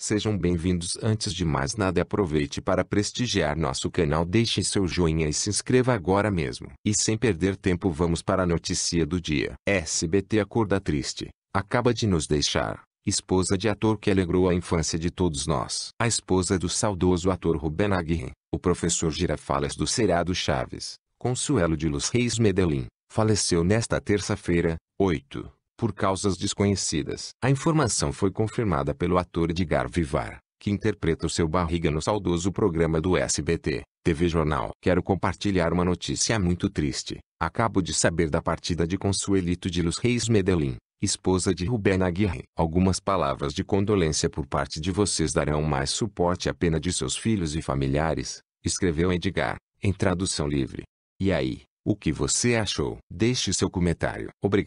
Sejam bem-vindos. Antes de mais nada, aproveite para prestigiar nosso canal, deixe seu joinha e se inscreva agora mesmo. E sem perder tempo, vamos para a notícia do dia. SBT acorda triste. Acaba de nos deixar esposa de ator que alegrou a infância de todos nós. A esposa do saudoso ator Ruben Aguirre, o professor Girafales do Cerrado Chaves, Consuelo de Luz Reis Medellín, faleceu nesta terça-feira, 8 por causas desconhecidas. A informação foi confirmada pelo ator Edgar Vivar, que interpreta o seu barriga no saudoso programa do SBT, TV Jornal. Quero compartilhar uma notícia muito triste. Acabo de saber da partida de Consuelito de Luz Reis Medellín, esposa de Rubén Aguirre. Algumas palavras de condolência por parte de vocês darão mais suporte à pena de seus filhos e familiares, escreveu Edgar, em tradução livre. E aí, o que você achou? Deixe seu comentário. Obrigado.